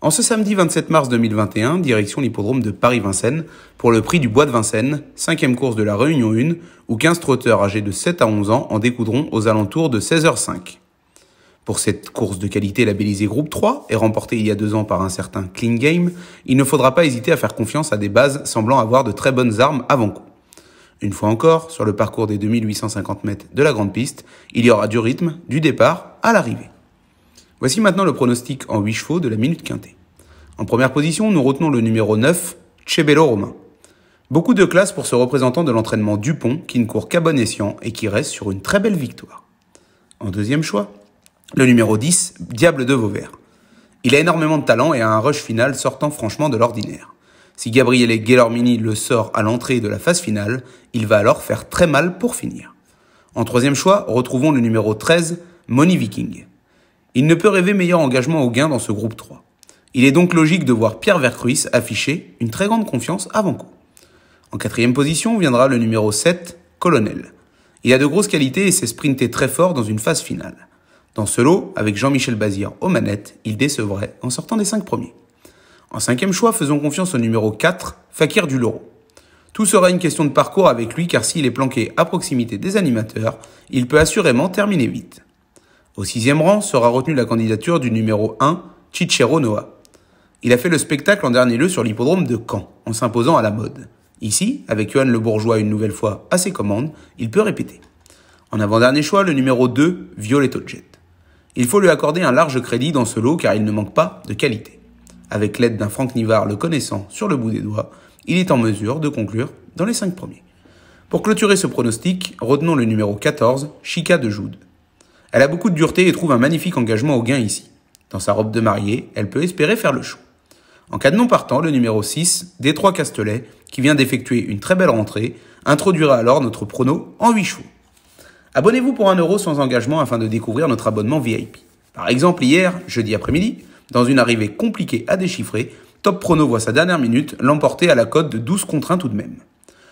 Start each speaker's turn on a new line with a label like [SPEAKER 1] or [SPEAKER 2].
[SPEAKER 1] En ce samedi 27 mars 2021, direction l'hippodrome de Paris-Vincennes pour le prix du Bois de Vincennes, cinquième course de la Réunion 1, où 15 trotteurs âgés de 7 à 11 ans en découdront aux alentours de 16h05. Pour cette course de qualité labellisée Groupe 3 et remportée il y a deux ans par un certain Clean Game, il ne faudra pas hésiter à faire confiance à des bases semblant avoir de très bonnes armes avant coup. Une fois encore, sur le parcours des 2850 mètres de la grande piste, il y aura du rythme du départ à l'arrivée. Voici maintenant le pronostic en 8 chevaux de la minute quintée. En première position, nous retenons le numéro 9, Chebelo Romain. Beaucoup de classe pour ce représentant de l'entraînement Dupont qui ne court qu'à bon escient et qui reste sur une très belle victoire. En deuxième choix, le numéro 10, Diable de Vauvert. Il a énormément de talent et a un rush final sortant franchement de l'ordinaire. Si Gabriele Ghelormini le sort à l'entrée de la phase finale, il va alors faire très mal pour finir. En troisième choix, retrouvons le numéro 13, Moni Viking. Il ne peut rêver meilleur engagement au gain dans ce groupe 3. Il est donc logique de voir Pierre Vercruis afficher une très grande confiance avant coup. En quatrième position viendra le numéro 7, Colonel. Il a de grosses qualités et s'est sprinté très fort dans une phase finale. Dans ce lot, avec Jean-Michel Bazir aux manettes, il décevrait en sortant des 5 premiers. En cinquième choix, faisons confiance au numéro 4, Fakir du Tout sera une question de parcours avec lui car s'il est planqué à proximité des animateurs, il peut assurément terminer vite. Au sixième rang sera retenue la candidature du numéro 1, Chichero Noah. Il a fait le spectacle en dernier lieu sur l'hippodrome de Caen, en s'imposant à la mode. Ici, avec Johan Le Bourgeois une nouvelle fois à ses commandes, il peut répéter. En avant-dernier choix, le numéro 2, Violetto Jet. Il faut lui accorder un large crédit dans ce lot car il ne manque pas de qualité. Avec l'aide d'un Franck Nivard le connaissant sur le bout des doigts, il est en mesure de conclure dans les cinq premiers. Pour clôturer ce pronostic, retenons le numéro 14, Chica de Jude. Elle a beaucoup de dureté et trouve un magnifique engagement au gain ici. Dans sa robe de mariée, elle peut espérer faire le show. En cas de non partant, le numéro 6, Détroit Castelet, qui vient d'effectuer une très belle rentrée, introduira alors notre prono en 8 chevaux. Abonnez-vous pour 1€ euro sans engagement afin de découvrir notre abonnement VIP. Par exemple, hier, jeudi après-midi, dans une arrivée compliquée à déchiffrer, Top Prono voit sa dernière minute l'emporter à la cote de 12 contre 1 tout de même.